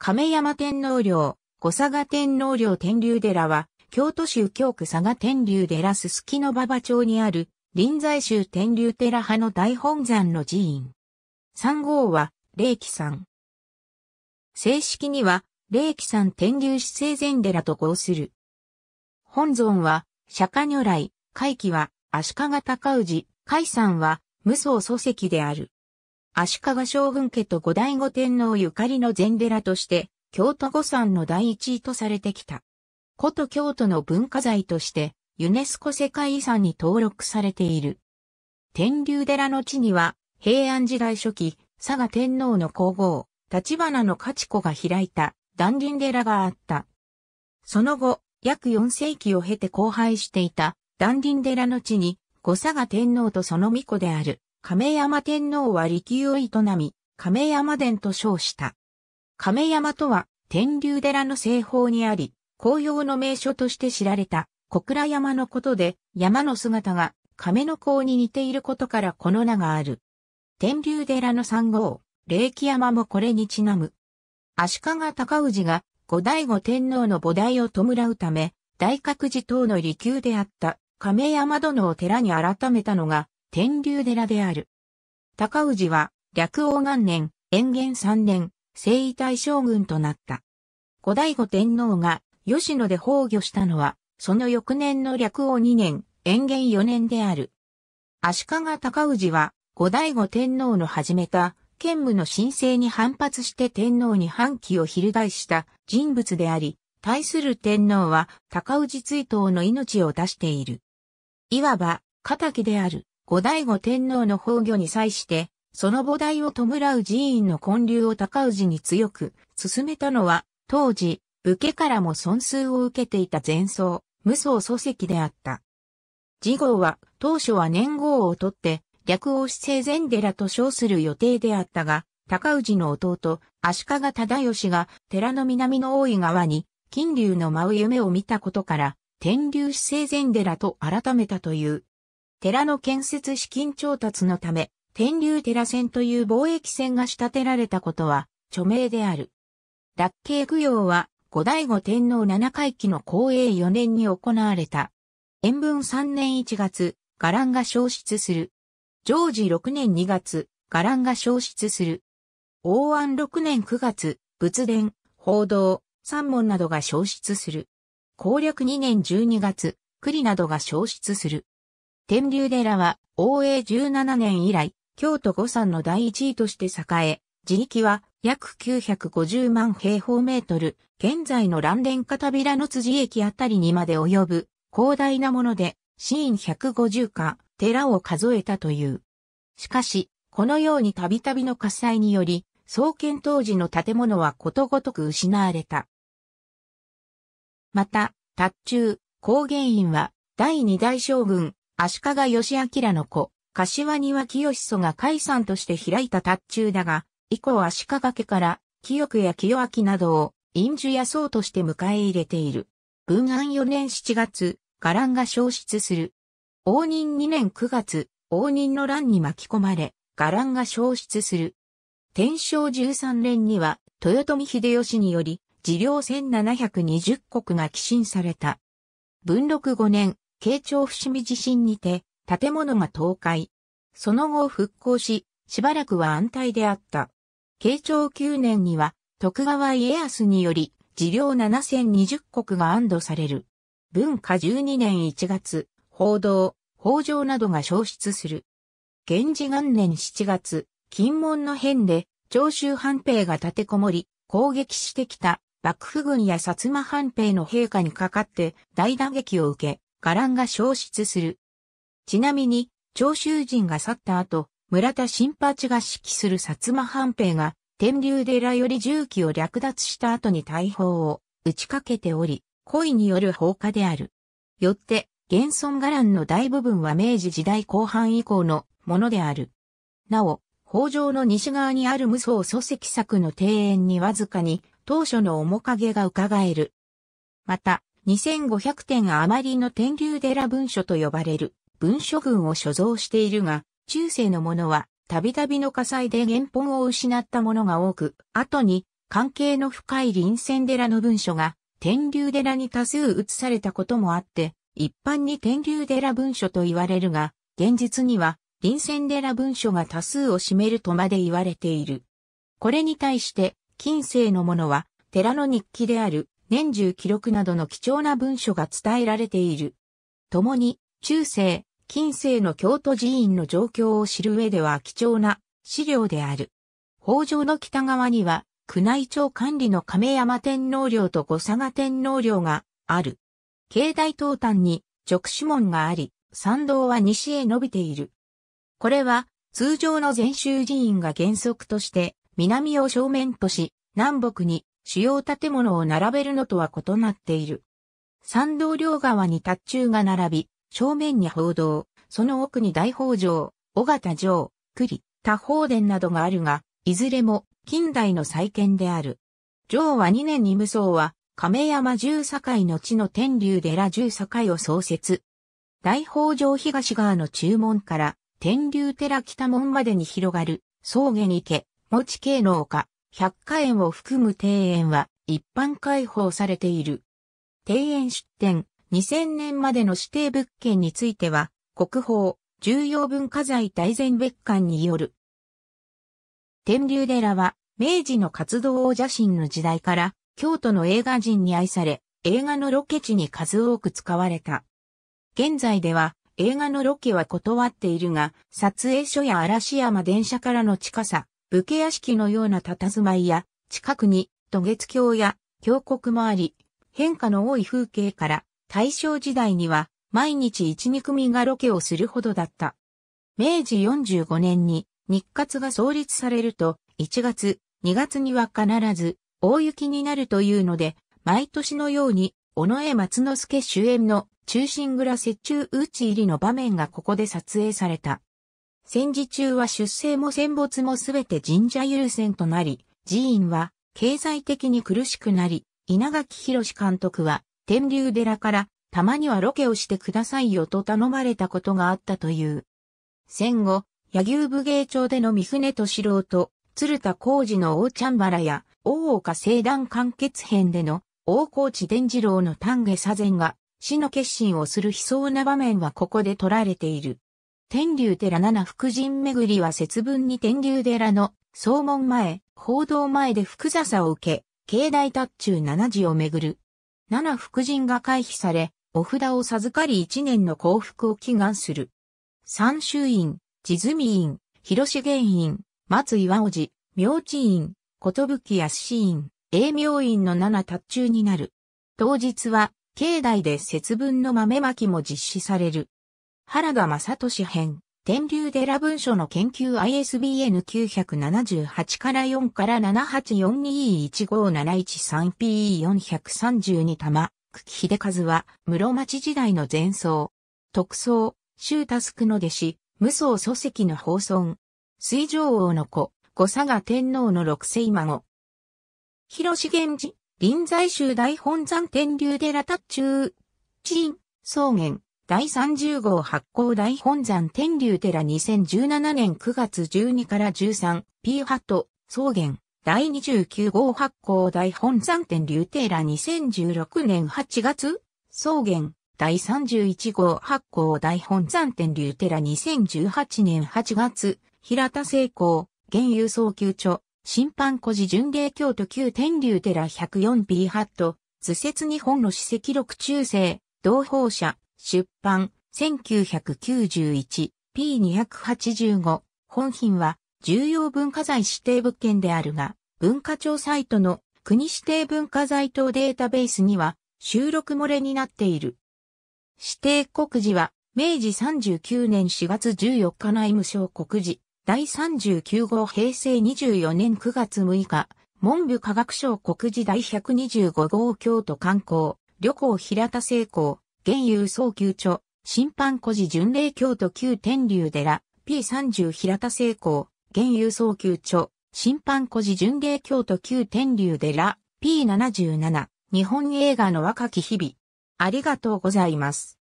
亀山天皇陵、小佐賀天皇陵天竜寺は、京都市右京区佐賀天竜寺すすきの馬場町にある、臨済宗天竜寺派の大本山の寺院。3号は、霊気山。正式には、霊気山天竜市生前寺と号する。本尊は、釈迦如来、海気は、足利尊氏、海山は、無双祖籍である。足利将軍家と後醍醐天皇ゆかりの禅寺として、京都御山の第一位とされてきた。古都京都の文化財として、ユネスコ世界遺産に登録されている。天竜寺の地には、平安時代初期、佐賀天皇の皇后、立花の勝子が開いた、断林寺があった。その後、約4世紀を経て荒廃していた、断林寺の地に、後佐賀天皇とその巫女である、亀山天皇は利休を営み、亀山殿と称した。亀山とは、天竜寺の西方にあり、紅葉の名所として知られた、小倉山のことで、山の姿が亀の甲に似ていることからこの名がある。天竜寺の三号、霊気山もこれにちなむ。足利尊氏が後醍醐天皇の菩提を弔うため、大覚寺等の利休であった亀山殿を寺に改めたのが、天竜寺である。高氏は、略王元年、延元三年、征夷大将軍となった。後醍醐天皇が吉野で崩御したのは、その翌年の略王二年、延元四年である。足利高氏は、後醍醐天皇の始めた、兼務の申請に反発して天皇に反旗を翻した人物であり、対する天皇は高氏追悼の命を出している。いわば、仇である。後醍醐天皇の崩御に際して、その母提を弔う寺院の建立を高氏に強く進めたのは、当時、武家からも損数を受けていた前奏、無双礎石であった。次号は、当初は年号をとって、略王子生前寺と称する予定であったが、高氏の弟、足利忠義が寺の南の大井川に、金龍の舞う夢を見たことから、天竜市生前寺と改めたという寺の建設資金調達のため、天竜寺線という貿易線が仕立てられたことは、著名である。脱慶供養は、後醍醐天皇七回忌の公営4年に行われた。延文3年1月、伽藍が消失する。常時6年2月、伽藍が消失する。王安6年9月、仏殿、報道、三門などが消失する。攻略2年12月、栗などが消失する。天竜寺は、応永17年以来、京都五山の第一位として栄え、地力は約950万平方メートル、現在の蘭蓮片平の辻駅あたりにまで及ぶ、広大なもので、シーン150か、寺を数えたという。しかし、このようにたびたびの火災により、創建当時の建物はことごとく失われた。また、達中、高原院は、第二代将軍、足利義明の子、柏庭清祖が解散として開いた達中だが、以降足利家から清久や清明などを陰樹や僧として迎え入れている。文安4年7月、伽藍が消失する。応仁2年9月、応仁の乱に巻き込まれ、伽藍が消失する。天正13年には、豊臣秀吉により、治領1720国が寄進された。文禄5年、慶長伏見地震にて、建物が倒壊。その後復興し、しばらくは安泰であった。慶長9年には、徳川家康により、事領7020国が安堵される。文化12年1月、報道、法上などが消失する。源氏元年7月、金門の変で、長州藩兵が立てこもり、攻撃してきた幕府軍や薩摩藩兵の陛下にかかって大打撃を受け、伽藍が消失する。ちなみに、長州人が去った後、村田新八が指揮する薩摩藩兵が、天竜寺より重機を略奪した後に大砲を打ちかけており、恋による放火である。よって、現存伽藍の大部分は明治時代後半以降のものである。なお、北条の西側にある無双祖石作の庭園にわずかに当初の面影が伺える。また、2500点余りの天竜寺文書と呼ばれる文書群を所蔵しているが、中世のものはたびたびの火災で原本を失ったものが多く、後に関係の深い臨戦寺の文書が天竜寺に多数移されたこともあって、一般に天竜寺文書と言われるが、現実には臨戦寺文書が多数を占めるとまで言われている。これに対して、近世のものは、寺の日記である、年中記録などの貴重な文書が伝えられている。共に、中世、近世の京都寺院の状況を知る上では貴重な資料である。北条の北側には、宮内庁管理の亀山天皇陵と五佐賀天皇陵がある。境内東端に直指門があり、参道は西へ伸びている。これは、通常の禅宗寺院が原則として、南を正面とし、南北に主要建物を並べるのとは異なっている。参道両側に達中が並び、正面に報道、その奥に大宝城、尾形城、栗、多宝殿などがあるが、いずれも近代の再建である。城は2年に無双は、亀山十境の地の天竜寺十境を創設。大宝城東側の中門から、天竜寺北門までに広がる、草原池、持ち系の丘、百花園を含む庭園は一般開放されている。庭園出展2000年までの指定物件については、国宝重要文化財大全別館による。天竜寺は明治の活動王邪神の時代から京都の映画人に愛され、映画のロケ地に数多く使われた。現在では映画のロケは断っているが、撮影所や嵐山電車からの近さ、武家屋敷のような佇まいや、近くに渡月橋や峡谷もあり、変化の多い風景から大正時代には毎日一二組がロケをするほどだった。明治45年に日活が創立されると、1月、2月には必ず大雪になるというので、毎年のように、尾上松之助主演の中心蔵雪中打ち入りの場面がここで撮影された。戦時中は出生も戦没もすべて神社優先となり、寺院は経済的に苦しくなり、稲垣博監督は天竜寺からたまにはロケをしてくださいよと頼まれたことがあったという。戦後、柳生武芸町での三船敏郎と、鶴田浩二の大ちゃんばらや、大岡聖団完結編での、大河内伝次郎の丹下左前が、死の決心をする悲壮な場面はここで撮られている。天竜寺七福神巡りは節分に天竜寺の総門前、報道前で福雑さを受け、境内達中七時を巡る。七福神が回避され、お札を授かり一年の幸福を祈願する。三州院、地住院、広重院、松岩王子、明治院、寿安院、栄明院の七達中になる。当日は、境内で節分の豆まきも実施される。原田正俊編、天竜寺文書の研究 ISBN 978から4から 7842157153PE432 玉、久喜秀和は、室町時代の前奏。特奏、周タスクの弟子、無双祖籍の放尊。水上王の子、五佐賀天皇の六世孫。広重源氏、臨済宗大本山天竜寺達中、陳、草原。第30号発行大本山天竜寺2017年9月12から 13P ハット草原第29号発行大本山天竜寺2016年8月草原第31号発行大本山天竜寺2018年8月平田聖光現有総級著審判孤児巡礼京都旧天竜寺 104P ハット図説日本の史跡録中世同胞者出版、1991、P285、本品は重要文化財指定物件であるが、文化庁サイトの国指定文化財等データベースには収録漏れになっている。指定告示は明治39年4月14日内務省告示第39号平成24年9月6日文部科学省告示第125号京都観光旅行平田成功原油総宮著、審判孤児巡礼京都旧天竜寺、P30 平田聖光、原油総宮著、審判孤児巡礼京都旧天竜寺、P77、日本映画の若き日々。ありがとうございます。